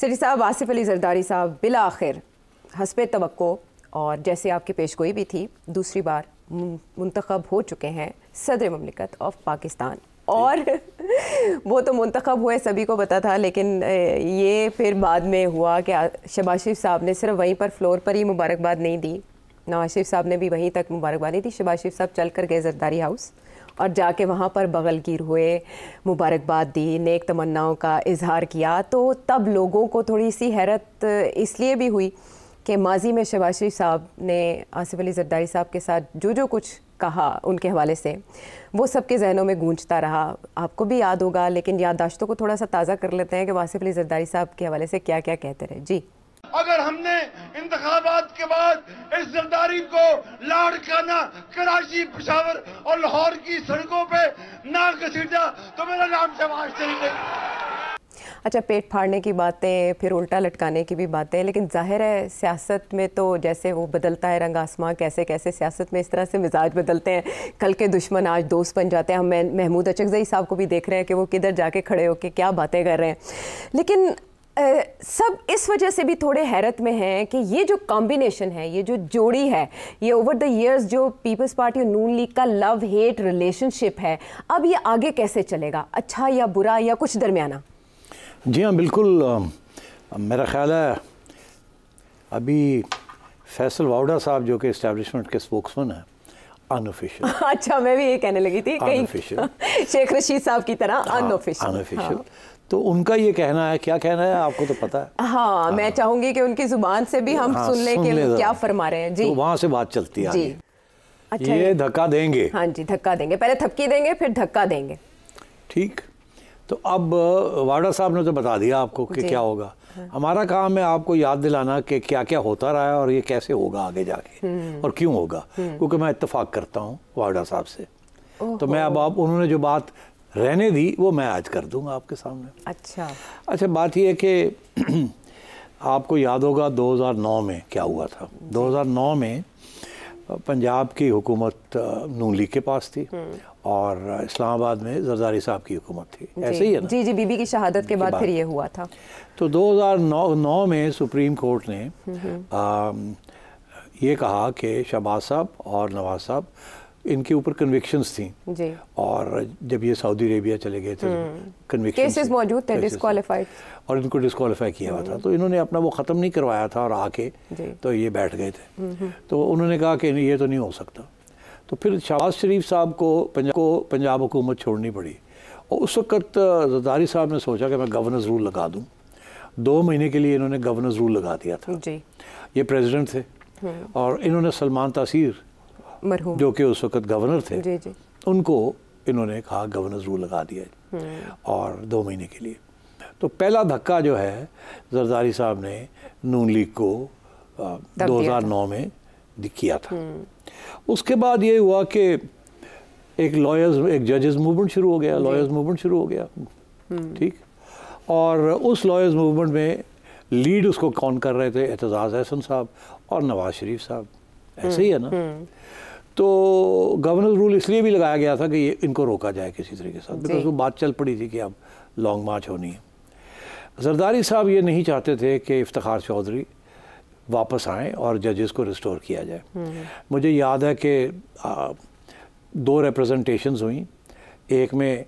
City साहब आसिफ अली जरदारी साहब बिला आखिर हसब तो और जैसे आपकी पेश गोई भी थी दूसरी बार मुंतखब हो चुके हैं सदर ममलिकत ऑफ पाकिस्तान और वो तो मंतखब हुए सभी को पता था लेकिन ये फिर बाद में हुआ कि शबाज शरीफ साहब ने सिर्फ वहीं पर फ्लोर पर ही मुबारकबाद नहीं दी नवाज शरीफ साहब ने भी वहीं तक मुबारकबाद नहीं दी शबाज शरीफ साहब चल कर गए जरदारी हाउस और जाके वहाँ पर बगलगीर हुए मुबारकबाद दी नेक तमन्नाओं का इजहार किया तो तब लोगों को थोड़ी सी हैरत इसलिए भी हुई कि माजी में शबाशी साहब ने आसिफ अली जरदारी साहब के साथ जो जो कुछ कहा उनके हवाले से वो सबके जहनों में गूंजता रहा आपको भी याद होगा लेकिन याददाश्तों को थोड़ा सा ताज़ा कर लेते हैं कि वासिफ अली जरदारी साहब के हवाले से क्या क्या कहते रहे जी अगर हमने इंतबात के बाद इस जरदारी को लाड़काना कराची पिशावर और लाहौर की सड़कों पे ना घसीटा तो मेरा नाम समाज चलेंगे अच्छा पेट फाड़ने की बातें फिर उल्टा लटकाने की भी बातें लेकिन जाहिर है सियासत में तो जैसे वो बदलता है रंग आसमां कैसे कैसे सियासत में इस तरह से मिजाज बदलते हैं कल के दुश्मन आज दोस्त बन जाते हैं हम महमूद अचकजई साहब को भी देख रहे हैं कि वो किधर जाके खड़े होकर क्या बातें कर रहे हैं लेकिन आ, सब इस वजह से भी थोड़े हैरत में हैं कि ये जो कॉम्बिनेशन है ये जो जोड़ी है ये ओवर द इयर्स जो पीपल्स पार्टी और नून लीग का लव हेट रिलेशनशिप है अब ये आगे कैसे चलेगा अच्छा या बुरा या कुछ दरमियाना जी हाँ बिल्कुल मेरा ख्याल है अभी फैसल वावडा साहब जो कि इस्टेब्लिशमेंट के स्पोक्समैन हैं अनऑफिशियल अच्छा मैं भी ये कहने लगी थी शेख रशीद साहब की तरह अनऑफिशियल हाँ, अनऑफिशियल तो उनका ये कहना है क्या कहना है आपको तो पता है हाँ, हाँ। मैं चाहूंगी कि उनकी जुबान से भी हम हाँ, सुन लें कि क्या फरमा रहे हैं जी तो वहाँ से बात चलती है जी अच्छा ये धक्का देंगे हाँ जी धक्का देंगे पहले थपकी देंगे फिर धक्का देंगे ठीक तो अब वाड़ा साहब ने तो बता दिया आपको कि क्या होगा हाँ। हमारा काम है आपको याद दिलाना कि क्या क्या होता रहा है और ये कैसे होगा आगे जाके हम्म। और क्यों होगा हम्म। क्योंकि मैं इतफाक़ करता हूँ वाड़ा साहब से तो मैं अब आप उन्होंने जो बात रहने दी वो मैं आज कर दूंगा आपके सामने अच्छा अच्छा बात यह है कि आपको याद होगा 2009 में क्या हुआ था 2009 में पंजाब की हुकूमत नू लीग के पास थी हम्म। और इस्लामाबाद में जरदारी साहब की हुकूमत थी ऐसे ही है ना जी जी बीबी की शहादत के बाद फिर ये हुआ था तो 2009 नौ में सुप्रीम कोर्ट ने आ, हम्म, हम्म। ये कहा कि शहबाज साहब और नवाज साहब इनके ऊपर कन्विक्शंस थी जी। और जब ये सऊदी अरेबिया चले गए थे केसेस हम्म। मौजूद थे डिस्कालीफाइड और इनको डिस्कालीफाई किया हुआ था हम्म। तो इन्होंने अपना वो ख़त्म नहीं करवाया था और आके तो ये बैठ गए थे हम्म, तो उन्होंने कहा कि ये तो नहीं हो सकता तो फिर शहबाज शरीफ साहब को पंजाब को पंजाब हुकूमत छोड़नी पड़ी और उस वक्त जदारी साहब ने सोचा कि मैं गवर्नर रूल लगा दूँ दो महीने के लिए इन्होंने गवर्नर रूल लगा दिया था ये प्रेजिडेंट थे और इन्होंने सलमान तासीर मरहूम जो कि उस वक्त गवर्नर थे जी जी उनको इन्होंने कहा गवर्नर रूल लगा दिया हम्म। और दो महीने के लिए तो पहला धक्का जो है जरदारी साहब ने नून लीग को दो हज़ार नौ में किया था हम्म। उसके बाद ये हुआ कि एक लॉयर्स एक जजेस मूवमेंट शुरू हो गया लॉयर्स मूवमेंट शुरू हो गया हम्म। ठीक और उस लॉयर्स मूवमेंट में लीड उसको कौन कर रहे थे एतजाज़ अहसन साहब और नवाज शरीफ साहब ऐसे ही है ना हम्म, हम्म। तो गवर्नर रूल इसलिए भी लगाया गया था कि ये इनको रोका जाए किसी तरीके से बिकॉज वो बात चल पड़ी थी कि अब लॉन्ग मार्च होनी है जरदारी साहब ये नहीं चाहते थे कि इफ्तार चौधरी वापस आएँ और जजेस को रिस्टोर किया जाए हम्म। मुझे याद है कि दो रिप्रेजेंटेशन हुई एक में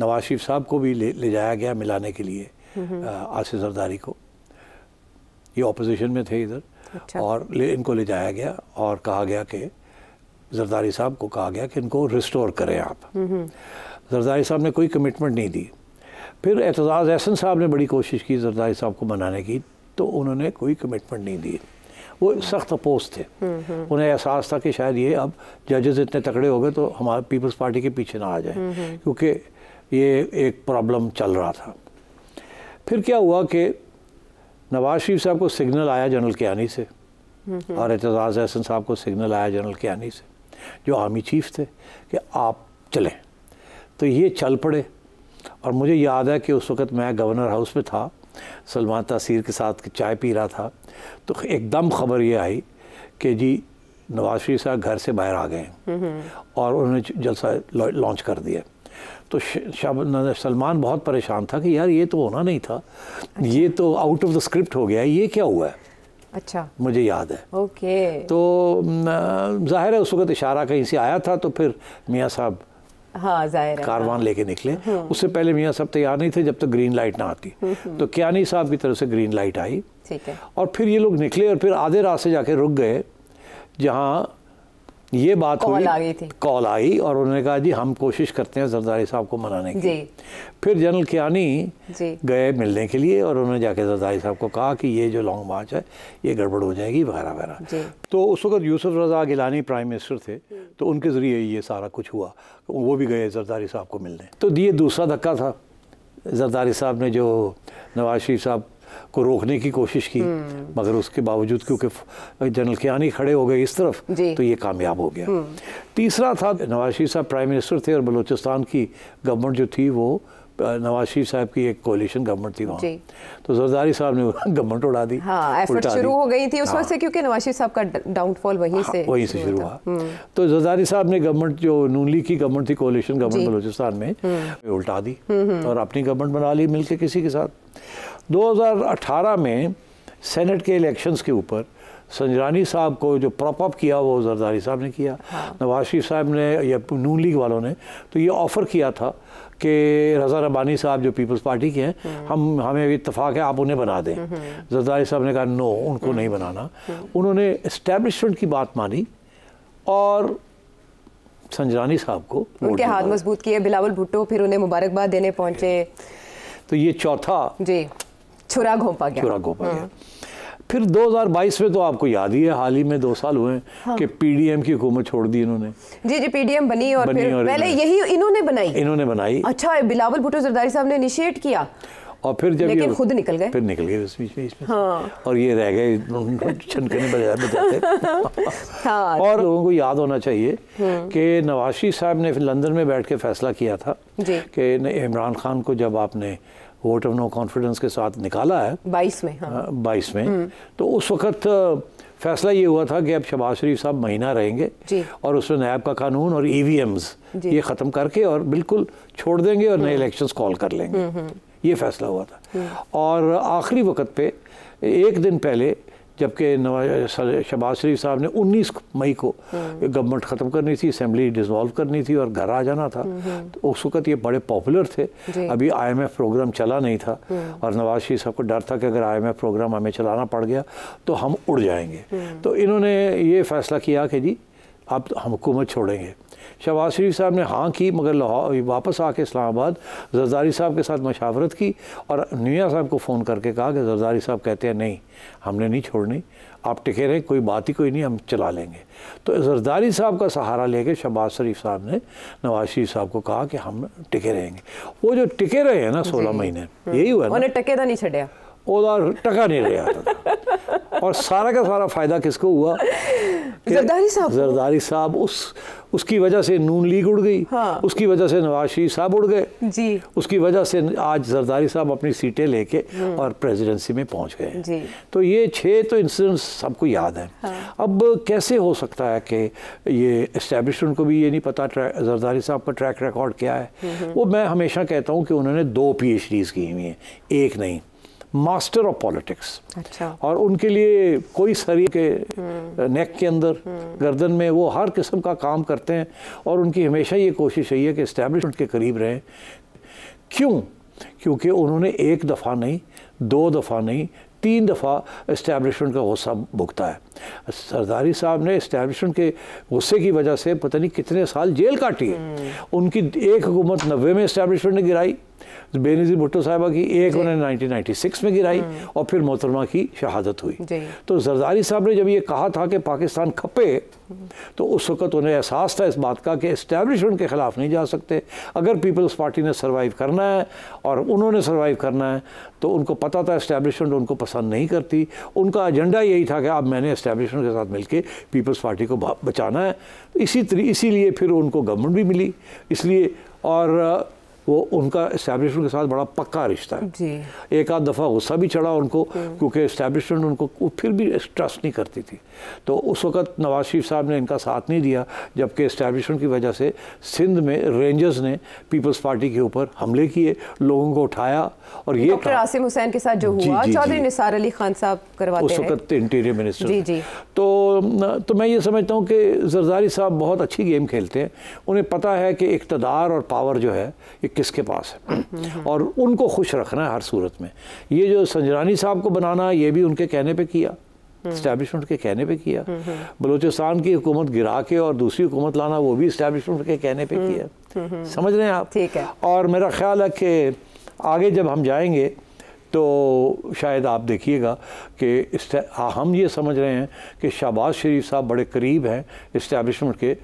नवाज शरीफ साहब को भी ले, ले जाया गया मिलाने के लिए आसिफ जरदारी को ये ऑपोजिशन में थे इधर अच्छा। और ले, इनको ले जाया गया और कहा गया कि जरदारी साहब को कहा गया कि इनको रिस्टोर करें आप जरदारी साहब ने कोई कमिटमेंट नहीं दी फिर एतजाज़ एहसन साहब ने बड़ी कोशिश की जरदारी साहब को मनाने की तो उन्होंने कोई कमिटमेंट नहीं दी वो सख्त अपोज थे उन्हें एहसास था कि शायद ये अब जजेस इतने तकड़े हो गए तो हमारे पीपल्स पार्टी के पीछे ना आ जाए क्योंकि ये एक प्रॉब्लम चल रहा था फिर क्या हुआ कि नवाज शरीफ साहब को सिग्नल आया जनरल कियानी से और एतजाज़ अहसन साहब को सिग्नल आया जनरल कियानी से जो आर्मी चीफ थे कि आप चलें तो ये चल पड़े और मुझे याद है कि उस वक़्त मैं गवर्नर हाउस में था सलमान तसीर के साथ चाय पी रहा था तो एकदम खबर ये आई कि जी नवाज शरीफ साहब घर से बाहर आ गए और उन्होंने जलसा लॉन्च कर दिया तो शाह सलमान बहुत परेशान था कि यार ये तो होना नहीं था अच्छा। ये तो आउट ऑफ द स्क्रिप्ट हो गया ये क्या हुआ है अच्छा मुझे याद है ओके तो जाहिर है उस वक्त इशारा कहीं से आया था तो फिर मियाँ साहब हाँ कारवान हाँ। लेके निकले हम्म। उससे पहले मियाँ साहब तैयार नहीं थे जब तक ग्रीन लाइट ना आती हम्म, हम्म। तो क्यानी साहब की तरफ से ग्रीन लाइट आई ठीक है और फिर ये लोग निकले और फिर आधे रास्ते जाके रुक गए जहाँ ये बात कॉल हुई, आ गई थी कॉल आई और उन्होंने कहा जी हम कोशिश करते हैं जरदारी साहब को मनाने की जी। फिर जनरल कियानी गए मिलने के लिए और उन्होंने जाके जरदारी साहब को कहा कि ये जो लॉन्ग मार्च है ये गड़बड़ हो जाएगी वगैरह वगैरह तो उस वक्त यूसुफ रजा गिलानी प्राइम मिनिस्टर थे तो उनके ज़रिए ये सारा कुछ हुआ वो भी गए जरदारी साहब को मिलने तो ये दूसरा धक्का था जरदारी साहब ने जो नवाज शरीफ साहब को रोकने की कोशिश की हम्म। मगर उसके बावजूद क्योंकि जनरल कियानी खड़े हो गए इस तरफ तो ये कामयाब हो गया हम्म। तीसरा था नवाज शरीफ साहब प्राइम मिनिस्टर थे और बलूचिस्तान की गवर्नमेंट जो थी वो नवाज शरीफ साहब की एक कोलिशन गवर्नमेंट थी वहाँ तो जरदारी साहब ने गवर्नमेंट उड़ा दी हाँ शुरू हो गई थी उस हाँ, वक्त से क्योंकि नवाज शरीफ साहब का डाउनफॉल वहीं हाँ, से वही वहीं से शुरू हुआ हम्म। तो जरदारी साहब ने गवर्नमेंट जो नून लीग की गवर्नमेंट थी कोलिशन गवर्नमेंट बलोचिस्तान में हम्म। उल्टा दी हम्म, और अपनी गवर्नमेंट बना ली मिलकर किसी के साथ दो में सेनेट के इलेक्शंस के ऊपर संजरानी साहब को जो प्रॉप अप किया वो जरदारी साहब ने किया हाँ। नवाज शरीफ साहब ने या नून लीग वालों ने तो ये ऑफ़र किया था कि रज़ा रबानी साहब जो पीपल्स पार्टी के हैं हम्म। हम हमें इतफाक़ है आप उन्हें बना दें हम्म। जरदारी साहब ने कहा नो उनको हम्म। नहीं बनाना उन्होंने इस्टेबलिशमेंट की बात मानी और संजरानी साहब को उनके हाथ मजबूत किए बिलावल भुट्टो फिर उन्हें मुबारकबाद देने पहुंचे तो ये चौथा जी छुरा घोंपा गया छुरा घोंपा गया फिर 2022 में तो आपको याद ही है हाल ही में दो साल हुए हाँ। कि पीडीएम की हुकूमत छोड़ दी इन्होंने जी जी पीडीएम बनी और बनी फिर और पहले यही इन्होंने बनाई इन्होंने बनाई अच्छा बिलावल भुट्टो जरदारी साहब ने इनिशिएट किया और फिर जब लेकिन खुद निकल गए फिर निकल गए इस बीच में इसमें हाँ। और ये रह गए छनकने बजाय बताते हाँ। तो- और लोगों को याद होना चाहिए हम्म। कि नवाशी साहब ने लंदन में बैठ के फैसला किया था कि इमरान खान को जब आपने वोट ऑफ नो कॉन्फिडेंस के साथ निकाला है बाईस में हाँ।, हाँ बाईस में हम्म। तो उस वक्त फैसला ये हुआ था कि अब शहबाज शरीफ साहब महीना रहेंगे और उसमें नायब का कानून और ई e ये ख़त्म करके और बिल्कुल छोड़ देंगे और नए इलेक्शंस हम्म। कॉल कर लेंगे हम्म, ये फैसला हुआ था और आखिरी वक्त पे एक दिन पहले जबकि नवाज शबाज शरीफ साहब ने 19 मई को गवर्नमेंट हम्म। ख़त्म करनी थी असम्बली डिसॉल्व करनी थी और घर आ जाना था हम्म, हम्म। तो उस वक्त ये बड़े पॉपुलर थे अभी आईएमएफ प्रोग्राम चला नहीं था और नवाज शरीफ साहब को डर था कि अगर आईएमएफ प्रोग्राम हमें चलाना पड़ गया तो हम उड़ जाएंगे तो इन्होंने ये फ़ैसला किया कि जी अब तो हम हुकूमत छोड़ेंगे शहबाज शरीफ साहब ने हाँ की मगर लाहौर वापस आके इस्लामाबाद जरदारी साहब के साथ मशावरत की और निया साहब को फ़ोन करके कहा कि जरदारी साहब कहते हैं नहीं हमने नहीं छोड़नी आप टिके रहें कोई बात ही कोई नहीं हम चला लेंगे तो जरदारी साहब का सहारा लेके शहबाज शरीफ साहब ने नवाज शरीफ साहब को कहा कि हम टिके रहेंगे वो जो टिके रहे हैं ना सोलह महीने यही हुआ उन्हें टकेदा तो नहीं छड़ा ਉਹਦਾ ਟਕਾ ਨਹੀਂ और सारा का सारा फ़ायदा किसको हुआ जरदारी साहब जरदारी साहब उस उसकी वजह से नून लीग उड़ गई हाँ। उसकी वजह से नवाज शरीफ साहब उड़ गए जी उसकी वजह से आज जरदारी साहब अपनी सीटें लेके हम्म। और प्रेसिडेंसी में पहुंच गए तो ये छः तो इंसिडेंट्स सबको याद है हाँ। अब कैसे हो सकता है कि ये इस्टेब्लिशमेंट को भी ये नहीं पता जरदारी साहब का ट्रैक रिकॉर्ड क्या है हम्म, हम्म। वो मैं हमेशा कहता हूँ कि उन्होंने दो पी की हुई हैं एक नहीं मास्टर ऑफ पॉलिटिक्स अच्छा। और उनके लिए कोई शरीर के हम्म। नेक के अंदर हम्म। गर्दन में वो हर किस्म का काम करते हैं और उनकी हमेशा ये कोशिश रही है कि इस्टेब्लिशमेंट के करीब रहें क्यों क्योंकि उन्होंने एक दफ़ा नहीं दो दफ़ा नहीं तीन दफ़ा इस्टेब्लिशमेंट का गुस्सा भुगता है सरदारी साहब ने इस्टेबलिशमेंट के गुस्से की वजह से पता नहीं कितने साल जेल काटी है हम्म। उनकी एक हुकूमत नब्बे में इस्टेबलिशमेंट ने गिराई बेनजीर भुट्टो साहबा की एक उन्होंने 1996 में गिराई हम्म। और फिर मोहतरमा की शहादत हुई तो जरदारी साहब ने जब ये कहा था कि पाकिस्तान खपे हम्म। तो उस वक्त उन्हें एहसास था इस बात का कि इस्टेबलिशमेंट के ख़िलाफ़ नहीं जा सकते अगर पीपल्स पार्टी ने सर्वाइव करना है और उन्होंने सर्वाइव करना है तो उनको पता था इस्टेबलिशमेंट उनको पसंद नहीं करती उनका एजेंडा यही था कि अब मैंने इस्टेब्लिशमेंट के साथ मिलकर पीपल्स पार्टी को बचाना है इसी इसीलिए फिर उनको गवर्नमेंट भी मिली इसलिए और वो उनका इस्टेब्लिशमेंट के साथ बड़ा पक्का रिश्ता है एक आध दफ़ा गुस्सा भी चढ़ा उनको क्योंकि इस्टेब्लिशमेंट उनको फिर भी ट्रस्ट नहीं करती थी तो उस वक्त नवाज शरीफ साहब ने इनका साथ नहीं दिया जबकि इस्टेब्लिशमेंट की वजह से सिंध में रेंजर्स ने पीपल्स पार्टी के ऊपर हमले किए लोगों को उठाया और ये डॉक्टर आसिम हुसैन के साथ जो हुआ चौधरी निसार अली खान साहब करवाते उस वक्त इंटीरियर मिनिस्टर तो तो मैं ये समझता हूँ कि जरदारी साहब बहुत अच्छी गेम खेलते हैं उन्हें पता है कि इकतदार और पावर जो है ये किसके पास है और उनको खुश रखना है हर सूरत में ये जो संजरानी साहब को बनाना है ये भी उनके कहने पे किया इस्टेबलिशमेंट के कहने पे किया बलूचिस्तान की हुकूमत गिरा के और दूसरी हुकूमत लाना वो भी इस्टेबलिशमेंट के कहने पे किया समझ रहे हैं आप ठीक है और मेरा ख्याल है कि आगे जब हम जाएंगे तो शायद आप देखिएगा कि हाँ, हम ये समझ रहे हैं कि शहबाज शरीफ साहब बड़े करीब हैं इस्टेबलिशमेंट के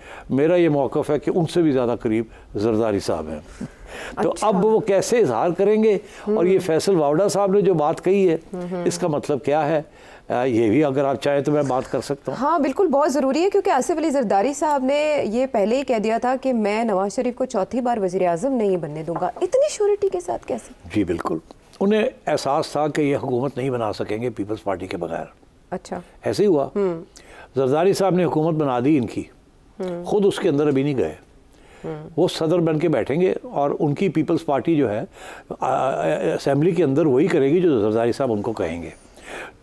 मेरा ये मौक़ है कि उनसे भी ज़्यादा करीब जरदारी साहब हैं तो अच्छा। तो अब वो कैसे इजहार करेंगे हम्म। और ये फैसल वावडा साहब ने जो बात कही है हम्म, हम्म। इसका मतलब क्या है ये भी अगर आप चाहें तो मैं बात कर सकता हूँ हाँ बिल्कुल बहुत ज़रूरी है क्योंकि आसिफ अली जरदारी साहब ने ये पहले ही कह दिया था कि मैं नवाज शरीफ को चौथी बार वजी अजम नहीं बनने दूंगा इतनी श्योरिटी के साथ कैसे जी बिल्कुल उन्हें एहसास था कि ये हुकूमत नहीं बना सकेंगे पीपल्स पार्टी के बगैर अच्छा ऐसे ही हुआ जरदारी साहब ने हुकूमत बना दी इनकी खुद उसके अंदर अभी नहीं गए वो सदर बन के बैठेंगे और उनकी पीपल्स पार्टी जो है असेंबली के अंदर वही करेगी जो जरदारी साहब उनको कहेंगे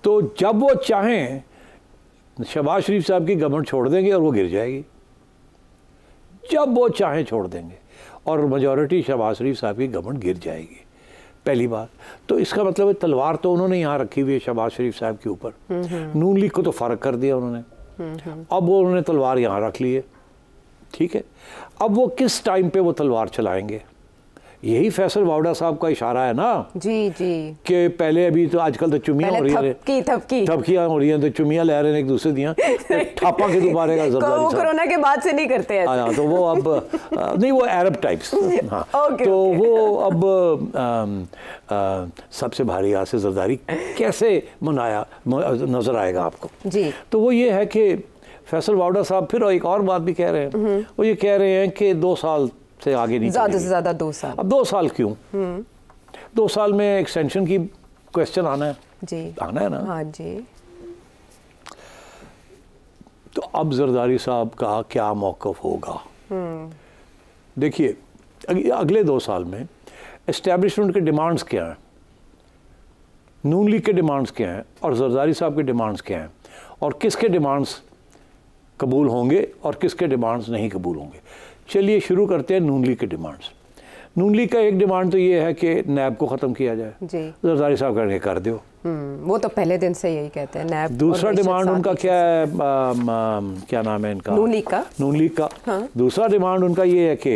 तो जब वो चाहें शहबाज शरीफ साहब की गवर्नमेंट छोड़ देंगे और वो गिर जाएगी जब वो चाहें छोड़ देंगे और मजॉरिटी शहबाज शरीफ साहब की गवर्नमेंट गिर जाएगी पहली बात तो इसका मतलब है तलवार तो उन्होंने यहाँ रखी हुई है शहबाज शरीफ साहब के ऊपर हम्म, हम्म। नून लीग को तो फ़र्क कर दिया उन्होंने हम्म, अब वो उन्होंने तलवार यहाँ रख ली है ठीक है अब वो किस टाइम पे वो तलवार चलाएंगे यही फैसल वावड़ा साहब का इशारा है ना जी जी के पहले अभी तो आजकल तो चुमिया हो रही है थपकी थपकी थपकियां हो रही हैं तो चुमिया ले रहे हैं एक दूसरे दिया ठापा के दोबारे का कोरोना के बाद से नहीं करते हैं हाँ, हाँ तो वो अब नहीं वो अरब टाइप्स हाँ ओके, तो ओके। वो अब सबसे भारी आसे जरदारी कैसे मनाया नजर आएगा आपको जी तो वो ये है कि फैसल वावडा साहब फिर एक और बात भी कह रहे हैं हम्म। वो ये कह रहे हैं कि दो साल से आगे नहीं ज़्यादा से ज़्यादा दो साल अब दो साल क्यों हम्म। दो साल में एक्सटेंशन की क्वेश्चन आना है जी आना है ना हाँ जी तो अब जरदारी साहब का क्या मौकफ होगा हम्म। देखिए अगले दो साल में इस्टेब्लिशमेंट के डिमांड्स क्या हैं नून लीग के डिमांड्स क्या हैं और जरदारी साहब के डिमांड्स क्या हैं और किसके डिमांड्स कबूल होंगे और किसके डिमांड्स नहीं कबूल होंगे चलिए शुरू करते हैं नून लीग के डिमांड्स नून लीग का एक डिमांड तो ये है कि नैब को ख़त्म किया जाए जरदारी साहब करके कर दो हम्म, वो तो पहले दिन से यही कहते हैं नैब दूसरा डिमांड उनका क्या है आ, आ, क्या नाम है इनका नून लीग का नून लीग का हाँ? दूसरा डिमांड उनका ये है कि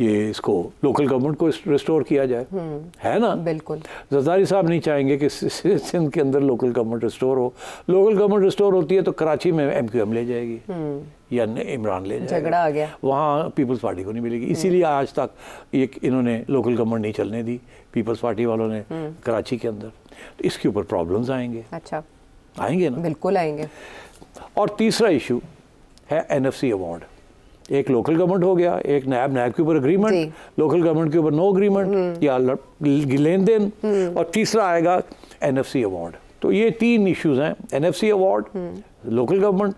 ये इसको लोकल गवर्नमेंट को रिस्टोर किया जाए हम्म। है ना बिल्कुल जरदारी साहब नहीं चाहेंगे कि सिंध के अंदर लोकल गवर्नमेंट रिस्टोर हो लोकल गवर्नमेंट रिस्टोर होती है तो कराची में एम क्यू एम ले जाएगी हम्म। या इमरान ले जाएगा झगड़ा आ गया वहाँ पीपल्स पार्टी को नहीं मिलेगी हम्म। इसीलिए आज तक एक इन्होंने लोकल गवर्नमेंट नहीं चलने दी पीपल्स पार्टी वालों ने कराची के अंदर तो इसके ऊपर प्रॉब्लम्स आएंगे अच्छा आएंगे ना बिल्कुल आएंगे और तीसरा इशू है एन एफ सी अवार्ड एक लोकल गवर्नमेंट हो गया एक नैब नैब के ऊपर अग्रीमेंट लोकल गवर्नमेंट के ऊपर नो अग्रीमेंट हम्म। या लेन देन हम्म। और तीसरा आएगा एन अवार्ड तो ये तीन इश्यूज हैं N award local government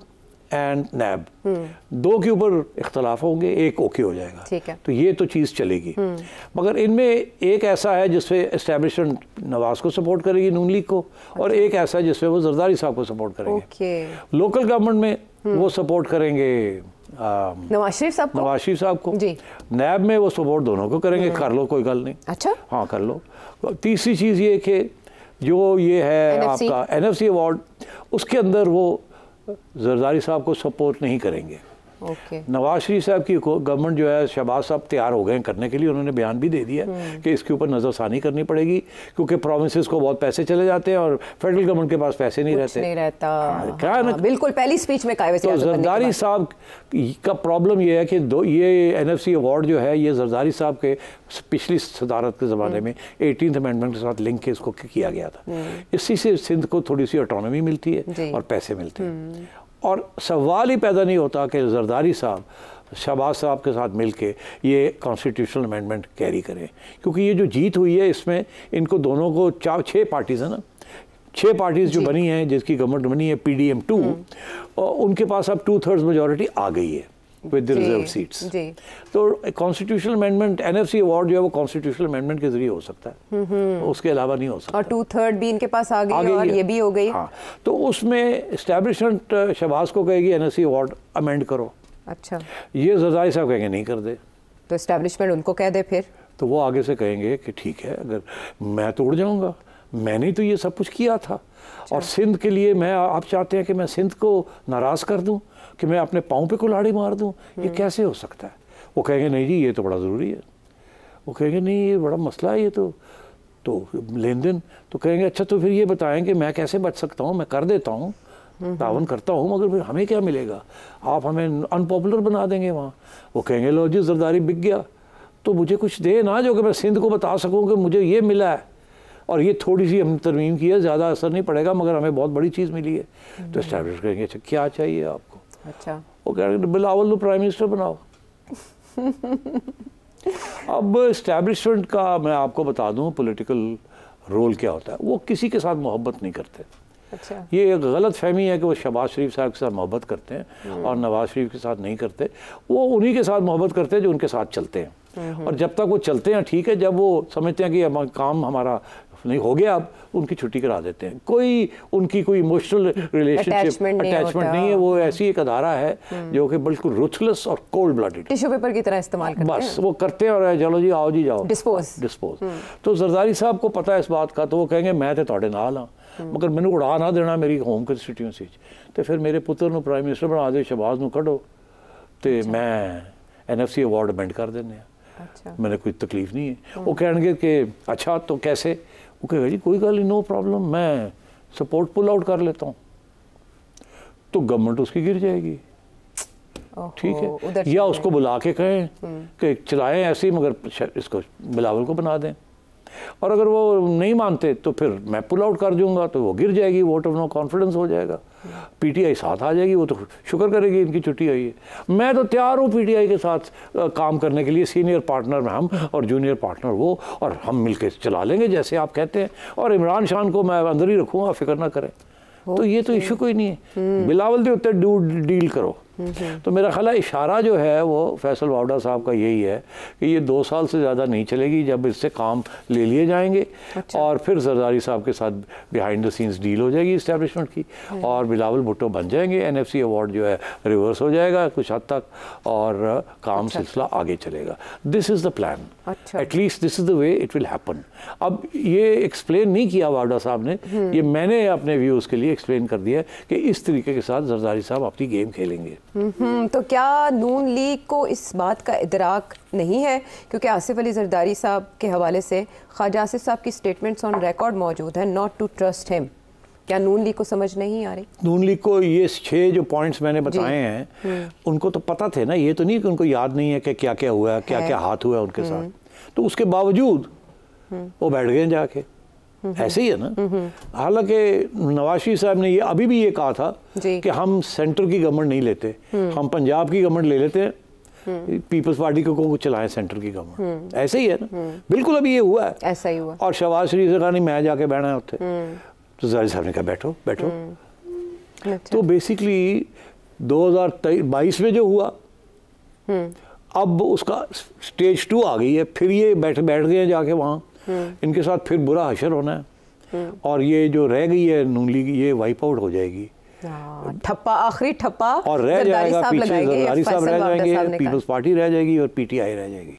and NAB दो के ऊपर इख्तलाफ होंगे एक ओके हो जाएगा ठीक है तो ये तो चीज़ चलेगी हम्म। मगर इनमें एक ऐसा है जिसपे इस्टेब्लिशमेंट नवाज को सपोर्ट करेगी नून लीग को अच्छा। और एक ऐसा है जिसपे वो जरदारी साहब को सपोर्ट करेंगे लोकल गवर्नमेंट में वो सपोर्ट करेंगे नवाज शरीफ साहब नवाज शरीफ साहब को जी नैब में वो सपोर्ट दोनों को करेंगे हम्म। कर लो कोई गल नहीं अच्छा हाँ कर लो तीसरी चीज़ ये कि जो ये है आपका एन एफ सी अवार्ड उसके अंदर वो जरदारी साहब को सपोर्ट नहीं करेंगे नवाज शरीफ साहब की गवर्नमेंट जो है शहबाज साहब तैयार हो गए करने के लिए उन्होंने बयान भी दे दिया हम्म। कि इसके ऊपर नज़रसानी करनी पड़ेगी क्योंकि प्रोविंस को बहुत पैसे चले जाते हैं और फेडरल गवर्नमेंट के पास पैसे नहीं रहते हाँ, हाँ, बिल्कुल पहली स्पीच में तो जरदारी साहब का प्रॉब्लम यह है कि दो ये एन अवार्ड जो है ये जरदारी साहब के पिछली सदारत के ज़माने हम्म। में एटीन अमेंडमेंट के साथ लिंक के इसको किया गया था हम्म। इसी से सिंध को थोड़ी सी ऑटोनॉमी मिलती है और पैसे मिलते हैं और सवाल ही पैदा नहीं होता कि जरदारी साहब शहबाज साहब के साथ मिल के ये कॉन्स्टिट्यूशनल अमेंडमेंट कैरी करें क्योंकि ये जो जीत हुई है इसमें इनको दोनों को चार छः पार्टीज़ हैं ना छः पार्टीज़ जो बनी हैं जिसकी गवर्नमेंट बनी है पी डी एम टू उनके पास अब टू थर्ड्स मेजोरिटी आ गई है विद रिजर्व सीट्स तो कॉन्स्टिट्यूशनल अमेंडमेंट एनएफसी अवार्ड जो है वो कॉन्स्टिट्यूशनल अमेंडमेंट के जरिए हो सकता है उसके अलावा नहीं हो सकता और टू थर्ड भी इनके पास आ गई और, और ये भी हो गई हाँ तो उसमें इस्टेब्लिशमेंट uh, शहबाज को कहेगी एनएफसी अवार्ड अमेंड करो अच्छा ये जजाई साहब कहेंगे नहीं कर दे तो इस्टेब्लिशमेंट उनको कह दे फिर तो वो आगे से कहेंगे कि ठीक है अगर मैं तोड़ जाऊंगा मैंने तो ये सब कुछ किया था अच्छा। और सिंध के लिए मैं आप चाहते हैं कि मैं सिंध को नाराज़ कर दूं कि मैं अपने पाँव पे कुल्हाड़ी मार दूँ ये हम्म। कैसे हो सकता है वो कहेंगे नहीं जी ये तो बड़ा ज़रूरी है वो कहेंगे नहीं ये बड़ा मसला है ये तो तो लेन देन तो कहेंगे अच्छा तो फिर ये बताएं कि मैं कैसे बच सकता हूँ मैं कर देता हूँ तावन हम्म, हम्म। करता हूँ मगर फिर हमें क्या मिलेगा आप हमें अनपॉपुलर बना देंगे वहाँ वो कहेंगे लो जी जरदारी बिक गया तो मुझे कुछ दे ना जो कि मैं सिंध को बता सकूँ कि मुझे ये मिला है और ये थोड़ी सी हमने तरमीम की है ज़्यादा असर नहीं पड़ेगा मगर हमें बहुत बड़ी चीज़ मिली है तो इस्टेब्लिश करेंगे अच्छा क्या चाहिए आप अच्छा वो कह रहे बिलावल को प्राइम मिनिस्टर बनाओ अब इस्टेब्लिशमेंट का मैं आपको बता दूं पॉलिटिकल रोल क्या होता है वो किसी के साथ मोहब्बत नहीं करते अच्छा। ये एक गलत फहमी है कि वो शबाज शरीफ साहब के साथ मोहब्बत करते हैं हम्म। और नवाज शरीफ के साथ नहीं करते वो उन्हीं के साथ मोहब्बत करते हैं जो उनके साथ चलते हैं हम्म, हम्म। और जब तक वो चलते हैं ठीक है जब वो समझते हैं कि काम हमारा नहीं हो गया अब उनकी छुट्टी करा देते हैं कोई उनकी कोई इमोशनल रिलेशनशिप अटैचमेंट नहीं है वो ऐसी एक अदारा है हम्म। जो कि बिल्कुल रुथलेस और कोल्ड ब्लडेड टिश्यू पेपर की तरह इस्तेमाल करते बस वो करते हैं और चलो जी आओ जी जाओ डिस्पोज हम्म। डिस्पोज तो जरदारी साहब को पता है इस बात का तो वो कहेंगे मैं तो थोड़े नाल हाँ मगर मैंने उड़ा ना देना मेरी होम कंस्टिट्यूएंसी तो फिर मेरे पुत्र ਪੁੱਤਰ ਨੂੰ ਪ੍ਰਾਈਮ ਮਿਨਿਸਟਰ ਬਣਾ ਦੇ ਸ਼ਬਾਜ਼ ਨੂੰ ਕੱਢੋ ਤੇ ਮੈਂ ਐਨਐਫਸੀ ਅਵਾਰਡ ਅਮੈਂਡ ਕਰ ਦਿੰਨੇ ਆ ਅੱਛਾ ਮੈਨੂੰ ਕੋਈ ਤਕਲੀਫ ਨਹੀਂ ਹੈ ਉਹ ਕਹਿਣਗੇ ਕਿ ਅੱਛਾ ਤਾਂ वो कहेगा जी कोई गल नो प्रॉब्लम मैं सपोर्ट पुल आउट कर लेता हूँ तो गवर्नमेंट उसकी गिर जाएगी ठीक है या उसको बुला के कहें हम्म। कि चलाएं ऐसे ही मगर इसको बिलावल को बना दें और अगर वो नहीं मानते तो फिर मैं पुल आउट कर दूंगा तो वो गिर जाएगी वोट ऑफ नो कॉन्फिडेंस हो जाएगा पीटीआई साथ आ जाएगी वो तो शुक्र करेगी इनकी छुट्टी आई है मैं तो तैयार हूँ पीटीआई के साथ काम करने के लिए सीनियर पार्टनर में हम और जूनियर पार्टनर वो और हम मिलकर चला लेंगे जैसे आप कहते हैं और इमरान शान को मैं अंदर ही रखूँगा फिक्र ना करें तो ये तो इशू तो कोई नहीं है हम्म। बिलावल दे उतने डील करो तो मेरा ख्याल इशारा जो है वो फैसल वावडा साहब का यही है कि ये दो साल से ज़्यादा नहीं चलेगी जब इससे काम ले लिए जाएंगे अच्छा। और फिर जरदारी साहब के साथ बिहाइंड द सीन्स डील हो जाएगी इस्टेब्लिशमेंट की हम्म। और बिलावल भुट्टो बन जाएंगे एन अवार्ड जो है रिवर्स हो जाएगा कुछ हद तक और काम अच्छा। सिलसिला आगे चलेगा this is the plan at least this is the way it will happen अब ये एक्सप्लेन नहीं किया वावडा साहब ने हम्म। ये मैंने अपने व्यूज़ के लिए एक्सप्लेन कर दिया कि इस तरीके के साथ जरदारी साहब अपनी गेम खेलेंगे हम्म, तो क्या नून लीग को इस बात का इदराक नहीं है क्योंकि आसिफ अली जरदारी साहब के हवाले से ख्वाजा आसिफ साहब की स्टेटमेंट्स ऑन रिकॉर्ड मौजूद है नॉट टू ट्रस्ट हिम क्या नून लीग को समझ नहीं आ रही नून लीग को ये छः जो पॉइंट्स मैंने बताए हैं हम्म। उनको तो पता थे ना ये तो नहीं कि उनको याद नहीं है कि क्या क्या हुआ क्या क्या हाथ हुआ उनके हम्म। साथ तो उसके बावजूद वो बैठ गए जाके हम्म। ऐसे ही है ना हम्म, हम्म। हालांकि नवाशी साहब ने ये अभी भी ये कहा था कि हम सेंटर की गवर्नमेंट नहीं लेते हम पंजाब की गवर्नमेंट ले लेते हैं पीपल्स पार्टी को, को चलाए सेंटर की गवर्नमेंट ऐसे ही है ना बिल्कुल अभी ये हुआ है ऐसा ही हुआ और शहबाज शरीफ से कहा नहीं मैं जाके बैठा है उत्थे तो जाहिर साहब ने कहा बैठो बैठो अच्छा। तो बेसिकली बाईस में जो हुआ अब उसका स्टेज टू आ गई है फिर ये बैठ बैठ गए जाके वहाँ हम्म। इनके साथ फिर बुरा हशर होना है हम्म। और ये जो रह गई है नूली की ये वाइप आउट हो जाएगी हाँ, ठप्पा आखिरी ठप्पा और रह जाएगा पीछे साहब रह जाएंगे पीपल्स पार्टी रह जाएगी और पीटीआई रह जाएगी